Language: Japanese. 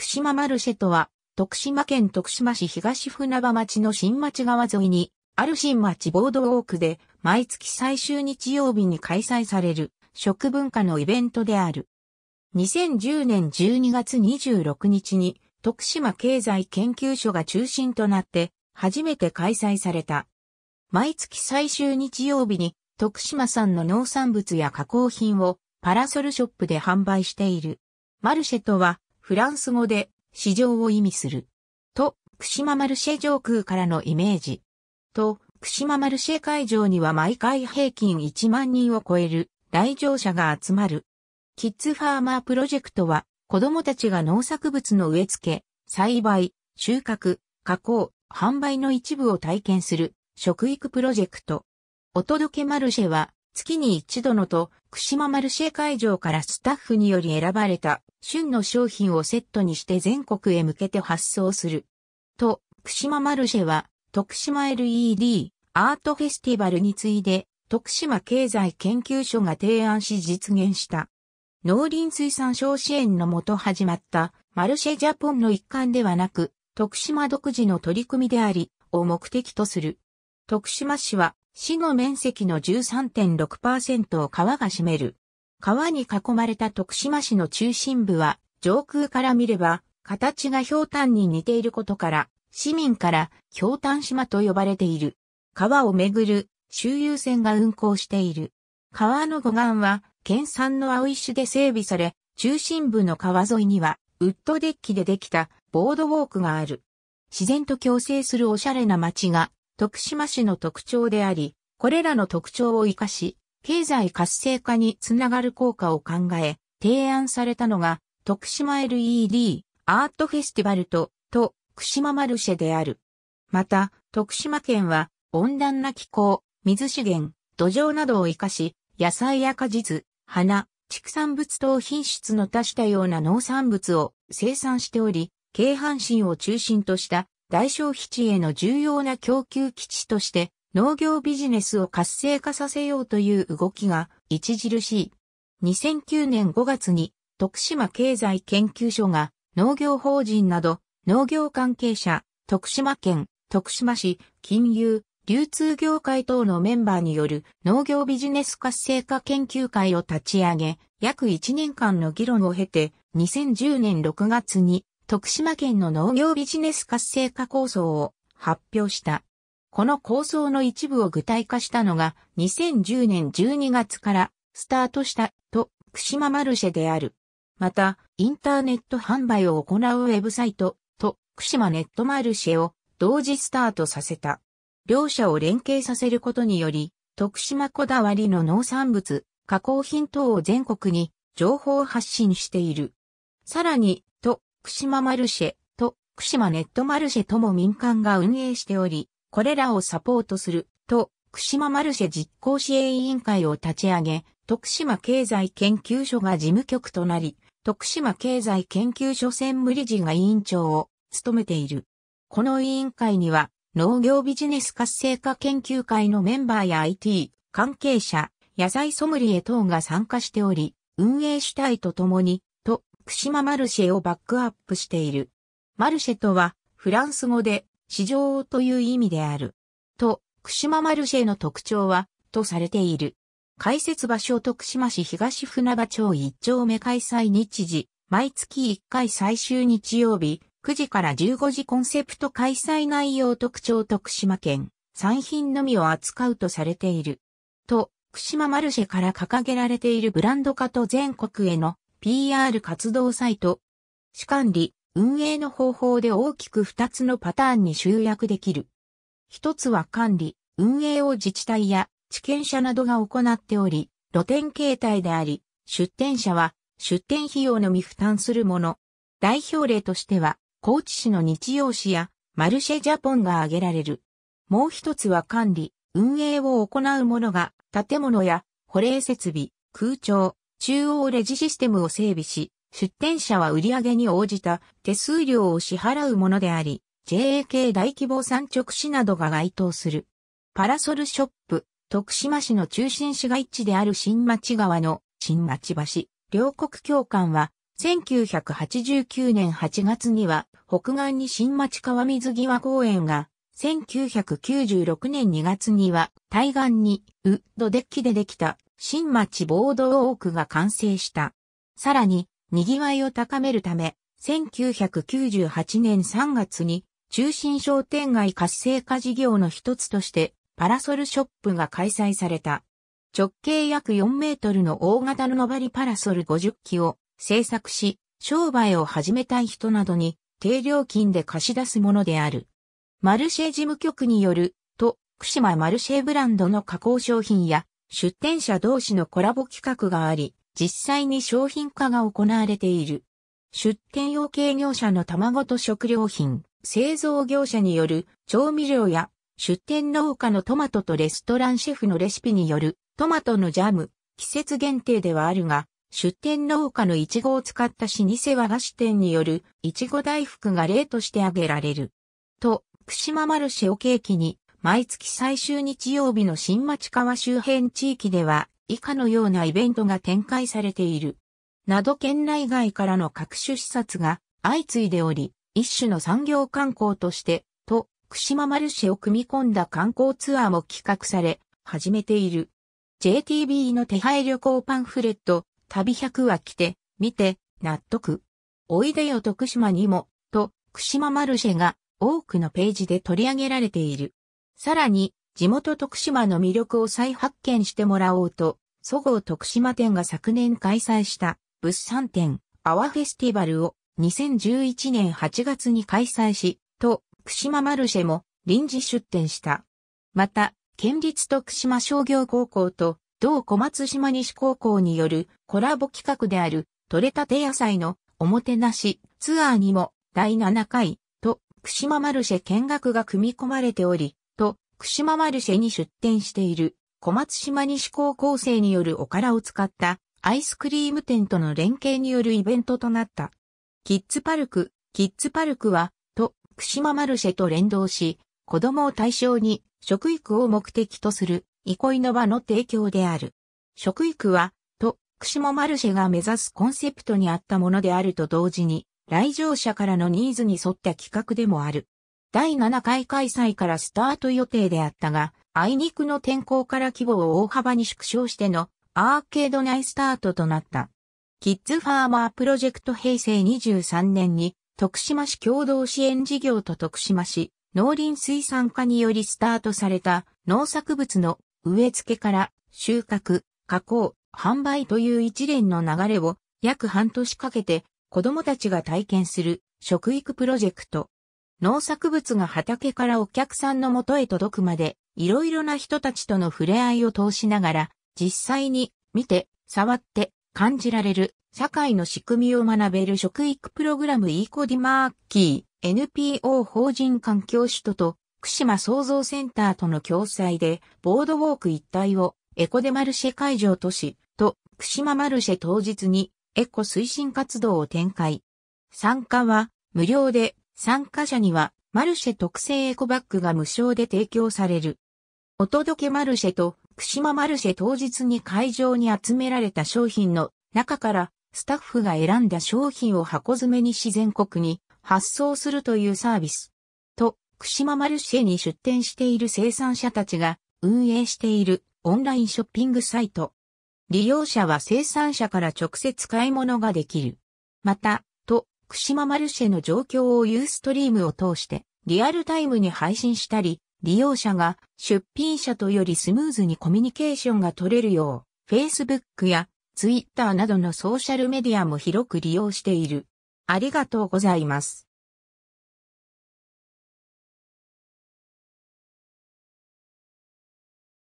徳島マルシェとは、徳島県徳島市東船場町の新町川沿いに、ある新町ボードウォークで、毎月最終日曜日に開催される、食文化のイベントである。2010年12月26日に、徳島経済研究所が中心となって、初めて開催された。毎月最終日曜日に、徳島産の農産物や加工品を、パラソルショップで販売している。マルシェとは、フランス語で市場を意味する。と、串間マルシェ上空からのイメージ。と、串間マルシェ会場には毎回平均1万人を超える来場者が集まる。キッズファーマープロジェクトは子供たちが農作物の植え付け、栽培、収穫、加工、販売の一部を体験する食育プロジェクト。お届けマルシェは月に一度のと、串間マルシェ会場からスタッフにより選ばれた、旬の商品をセットにして全国へ向けて発送する。と、串間マルシェは、徳島 LED アートフェスティバルに次いで、徳島経済研究所が提案し実現した。農林水産省支援のもと始まったマルシェジャポンの一環ではなく、徳島独自の取り組みであり、を目的とする。徳島市は市の面積の13.6%を川が占める。川に囲まれた徳島市の中心部は、上空から見れば、形が氷炭に似ていることから、市民から氷炭島と呼ばれている。川をめぐる周遊船が運行している。川の護岸は、県産の青石で整備され、中心部の川沿いには、ウッドデッキでできたボードウォークがある。自然と共生するおしゃれな街が徳島市の特徴であり、これらの特徴を活かし、経済活性化につながる効果を考え、提案されたのが、徳島 LED アートフェスティバルと、と、福島マルシェである。また、徳島県は、温暖な気候、水資源、土壌などを活かし、野菜や果実、花、畜産物等品質の多種多様な農産物を生産しており、京阪神を中心とした大消費地への重要な供給基地として農業ビジネスを活性化させようという動きが著しい。2009年5月に徳島経済研究所が農業法人など農業関係者、徳島県、徳島市、金融、流通業界等のメンバーによる農業ビジネス活性化研究会を立ち上げ、約1年間の議論を経て、2010年6月に徳島県の農業ビジネス活性化構想を発表した。この構想の一部を具体化したのが2010年12月からスタートしたと串間マルシェである。また、インターネット販売を行うウェブサイトと串間ネットマルシェを同時スタートさせた。両者を連携させることにより、徳島こだわりの農産物、加工品等を全国に情報発信している。さらに、福島マルシェと福島ネットマルシェとも民間が運営しており、これらをサポートすると、福島マルシェ実行支援委員会を立ち上げ、徳島経済研究所が事務局となり、徳島経済研究所専務理事が委員長を務めている。この委員会には、農業ビジネス活性化研究会のメンバーや IT 関係者、野菜ソムリエ等が参加しており、運営主体とともに福島マルシェをバックアップしている。マルシェとは、フランス語で、市場という意味である。と、福島マルシェの特徴は、とされている。開設場所徳島市東船場町一丁目開催日時、毎月1回最終日曜日、9時から15時コンセプト開催内容特徴徳島県、産品のみを扱うとされている。と、福島マルシェから掲げられているブランド化と全国への PR 活動サイト。主管理、運営の方法で大きく2つのパターンに集約できる。一つは管理、運営を自治体や地権者などが行っており、露店形態であり、出店者は出店費用のみ負担するもの。代表例としては、高知市の日曜市やマルシェジャポンが挙げられる。もう一つは管理、運営を行うものが、建物や保冷設備、空調、中央レジシステムを整備し、出店者は売上に応じた手数料を支払うものであり、JAK 大規模産直市などが該当する。パラソルショップ、徳島市の中心市街地である新町川の新町橋、両国共感は、1989年8月には、北岸に新町川水際公園が、1996年2月には、対岸に、ウッドデッキでできた新町ボードウォークが完成した。さらに、賑わいを高めるため、1998年3月に、中心商店街活性化事業の一つとして、パラソルショップが開催された。直径約4メートルの大型のばりパラソル50機を制作し、商売を始めたい人などに低料金で貸し出すものである。マルシェ事務局によると、福島マルシェブランドの加工商品や出店者同士のコラボ企画があり、実際に商品化が行われている。出店用鶏業者の卵と食料品、製造業者による調味料や出店農家のトマトとレストランシェフのレシピによるトマトのジャム、季節限定ではあるが、出店農家のイチゴを使った老舗和菓子店によるイチゴ大福が例として挙げられる。と、串間マルシェを契機に毎月最終日曜日の新町川周辺地域では、以下のようなイベントが展開されている。など県内外からの各種視察が相次いでおり、一種の産業観光として、と、串間マルシェを組み込んだ観光ツアーも企画され、始めている。JTB の手配旅行パンフレット、旅100は来て、見て、納得。おいでよ徳島にも、と、串間マルシェが多くのページで取り上げられている。さらに、地元徳島の魅力を再発見してもらおうと、そごう徳島店が昨年開催した物産展アワフェスティバルを2011年8月に開催し、と、串間マルシェも臨時出店した。また、県立徳島商業高校と、同小松島西高校によるコラボ企画である、取れたて野菜のおもてなしツアーにも第7回と、串間マルシェ見学が組み込まれており、串間マルシェに出店している小松島西高校生によるおからを使ったアイスクリーム店との連携によるイベントとなった。キッズパルク、キッズパルクは、と、串間マルシェと連動し、子供を対象に食育を目的とする憩いの場の提供である。食育は、と、串間マルシェが目指すコンセプトに合ったものであると同時に、来場者からのニーズに沿った企画でもある。第7回開催からスタート予定であったが、あいにくの天候から規模を大幅に縮小してのアーケード内スタートとなった。キッズファーマープロジェクト平成23年に徳島市共同支援事業と徳島市農林水産課によりスタートされた農作物の植え付けから収穫、加工、販売という一連の流れを約半年かけて子供たちが体験する食育プロジェクト農作物が畑からお客さんの元へ届くまで、いろいろな人たちとの触れ合いを通しながら、実際に見て、触って、感じられる、社会の仕組みを学べる食育プログラムイーコディマーキー、NPO 法人環境首都と、福島創造センターとの共催で、ボードウォーク一帯をエコデマルシェ会場都市と、福島マルシェ当日にエコ推進活動を展開。参加は無料で参加者にはマルシェ特製エコバッグが無償で提供される。お届けマルシェと串間マルシェ当日に会場に集められた商品の中からスタッフが選んだ商品を箱詰めに自然国に発送するというサービス。と、串間マルシェに出店している生産者たちが運営しているオンラインショッピングサイト。利用者は生産者から直接買い物ができる。また、福島マルシェの状況をユーストリームを通してリアルタイムに配信したり、利用者が出品者とよりスムーズにコミュニケーションが取れるよう、Facebook や Twitter などのソーシャルメディアも広く利用している。ありがとうございます。